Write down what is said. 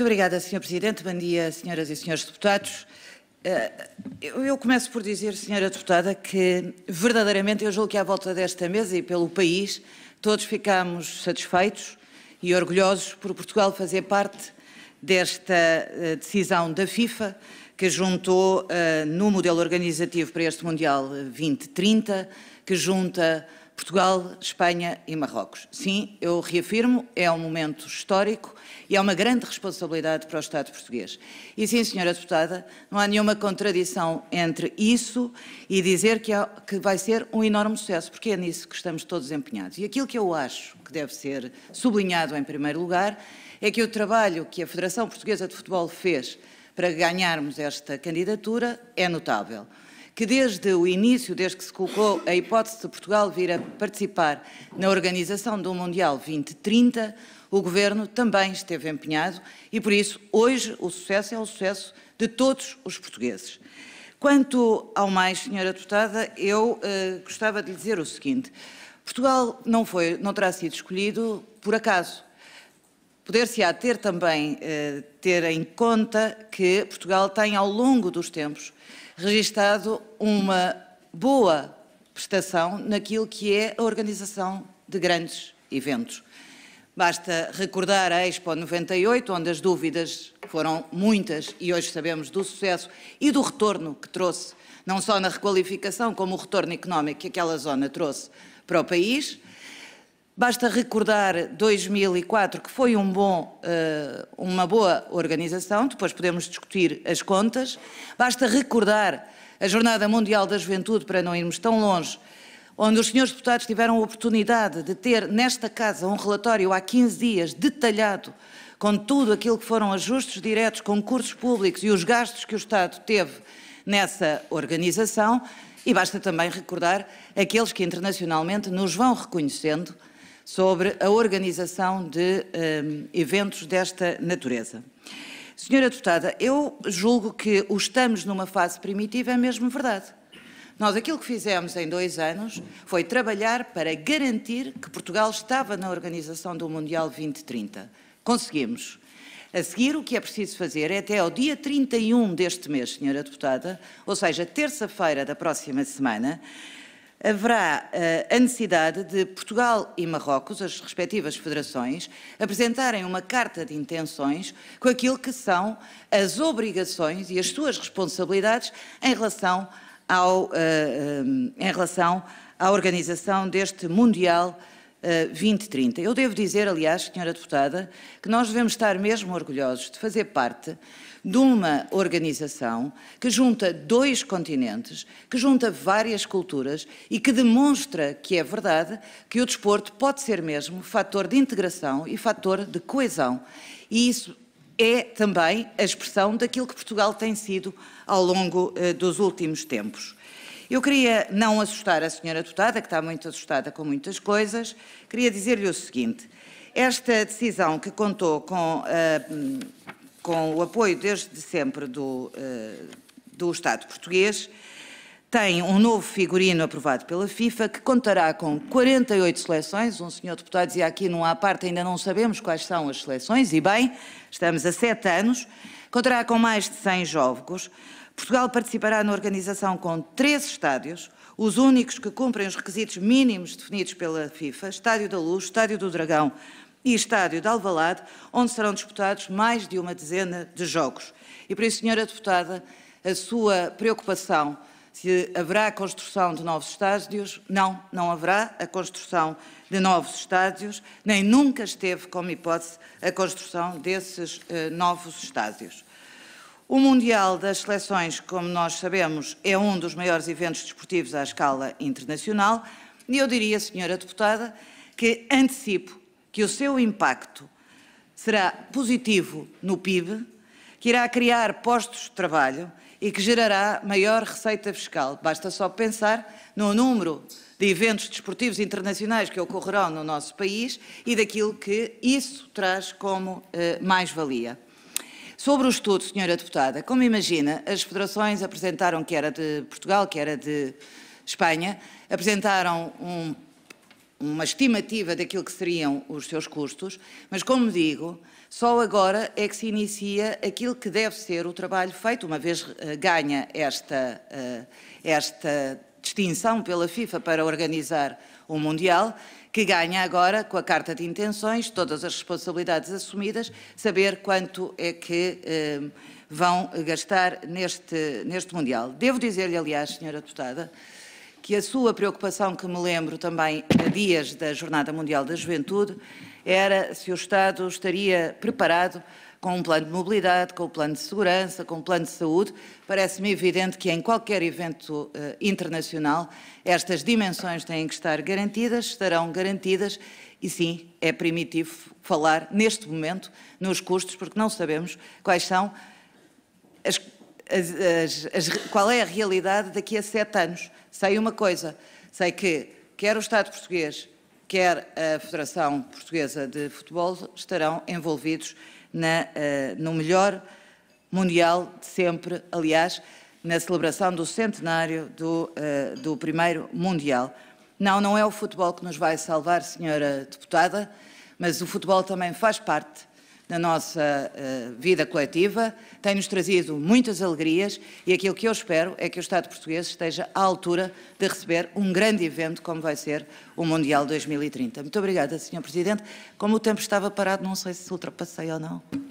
Muito obrigada, Sr. Presidente. Bom dia, senhoras e senhores deputados. Eh, eu começo por dizer, Sra. Deputada, que verdadeiramente eu julgo que à volta desta mesa e pelo país todos ficamos satisfeitos e orgulhosos por Portugal fazer parte desta eh, decisão da FIFA que juntou eh, no modelo organizativo para este Mundial 2030, que junta Portugal, Espanha e Marrocos. Sim, eu reafirmo, é um momento histórico e é uma grande responsabilidade para o Estado português. E sim, senhora deputada, não há nenhuma contradição entre isso e dizer que, é, que vai ser um enorme sucesso, porque é nisso que estamos todos empenhados. E aquilo que eu acho que deve ser sublinhado em primeiro lugar é que o trabalho que a Federação Portuguesa de Futebol fez para ganharmos esta candidatura é notável que desde o início, desde que se colocou a hipótese de Portugal vir a participar na organização do Mundial 2030, o Governo também esteve empenhado e, por isso, hoje o sucesso é o sucesso de todos os portugueses. Quanto ao mais, Senhora Deputada, eu eh, gostava de lhe dizer o seguinte. Portugal não, foi, não terá sido escolhido por acaso. Poder-se-á ter também eh, ter em conta que Portugal tem, ao longo dos tempos, registado uma boa prestação naquilo que é a organização de grandes eventos. Basta recordar a Expo 98, onde as dúvidas foram muitas e hoje sabemos do sucesso e do retorno que trouxe, não só na requalificação, como o retorno económico que aquela zona trouxe para o país. Basta recordar 2004, que foi um bom, eh, uma boa organização, depois podemos discutir as contas. Basta recordar a Jornada Mundial da Juventude, para não irmos tão longe, onde os senhores deputados tiveram a oportunidade de ter nesta casa um relatório há 15 dias detalhado com tudo aquilo que foram ajustes diretos, concursos públicos e os gastos que o Estado teve nessa organização. E basta também recordar aqueles que internacionalmente nos vão reconhecendo sobre a organização de um, ehm, eventos desta natureza. Senhora deputada, eu julgo que o estamos numa fase primitiva é mesmo verdade. Nós aquilo que fizemos em dois anos foi trabalhar para garantir que Portugal estava na organização do Mundial 2030. Conseguimos. A seguir, o que é preciso fazer é até ao dia 31 deste mês, senhora deputada, ou seja, terça-feira da próxima semana, haverá uh, a necessidade de Portugal e Marrocos, as respectivas federações, apresentarem uma carta de intenções com aquilo que são as obrigações e as suas responsabilidades em relação, ao, uh, eh, um, em relação à organização deste Mundial 2030. Eh, Eu devo dizer, aliás, senhora deputada, que nós devemos estar mesmo orgulhosos de fazer parte de uma organização que junta dois continentes, que junta várias culturas e que demonstra que é verdade que o desporto pode ser mesmo fator de integração e fator de coesão. E isso é também a expressão daquilo que Portugal tem sido ao longo eh, dos últimos tempos. Eu queria não assustar a senhora deputada, que está muito assustada com muitas coisas, queria dizer-lhe o seguinte. Esta decisão que contou com, uh, com o apoio desde sempre do, uh, do Estado português, tem um novo figurino aprovado pela FIFA que contará com 48 seleções. Um senhor deputado dizia aqui, não há parte, ainda não sabemos quais são as seleções, e bem, estamos a sete anos. Contará com mais de 100 jogos. Portugal participará na organização com três estádios, os únicos que cumprem os requisitos mínimos definidos pela FIFA, Estádio da Luz, Estádio do Dragão e Estádio de Alvalade, onde serão disputados mais de uma dezena de jogos. E por isso, senhora deputada, a sua preocupação se haverá a construção de novos estádios, não, não haverá a construção de novos estádios, nem nunca esteve como hipótese a construção desses uh, novos estádios. O Mundial das Seleções, como nós sabemos, é um dos maiores eventos desportivos à escala internacional e eu diria, senhora deputada, que antecipo que o seu impacto será positivo no PIB, que irá criar postos de trabalho e que gerará maior receita fiscal. Basta só pensar no número de eventos desportivos internacionais que ocorrerão no nosso país e daquilo que isso traz como eh, mais-valia. Sobre o estudo, senhora deputada, como imagina, as federações apresentaram, que era de Portugal, que era de Espanha, apresentaram um, uma estimativa daquilo que seriam os seus custos, mas como digo, só agora é que se inicia aquilo que deve ser o trabalho feito, uma vez eh, ganha esta, eh, esta distinção pela FIFA para organizar o Mundial, que ganha agora, com a carta de intenções, todas as responsabilidades assumidas, saber quanto é que eh, vão gastar neste, neste Mundial. Devo dizer-lhe, aliás, Senhora Deputada, que a sua preocupação, que me lembro também a dias da Jornada Mundial da Juventude, era se o Estado estaria preparado com um plano de mobilidade, com um plano de segurança, com um plano de saúde. Parece-me evidente que em qualquer evento uh, internacional estas dimensões têm que estar garantidas, estarão garantidas e sim, é primitivo falar neste momento nos custos, porque não sabemos quais são as, as, as, qual é a realidade daqui a sete anos. Sei uma coisa, sei que quer o Estado português, quer a Federação Portuguesa de Futebol estarão envolvidos na, eh, no melhor mundial de sempre, aliás, na celebração do centenário do, eh, do primeiro mundial. Não, não é o futebol que nos vai salvar, senhora deputada, mas o futebol também faz parte na nossa uh, vida coletiva, tem-nos trazido muitas alegrias e aquilo que eu espero é que o Estado português esteja à altura de receber um grande evento como vai ser o Mundial 2030. Muito obrigada, Sr. Presidente. Como o tempo estava parado, não sei se ultrapassei ou não.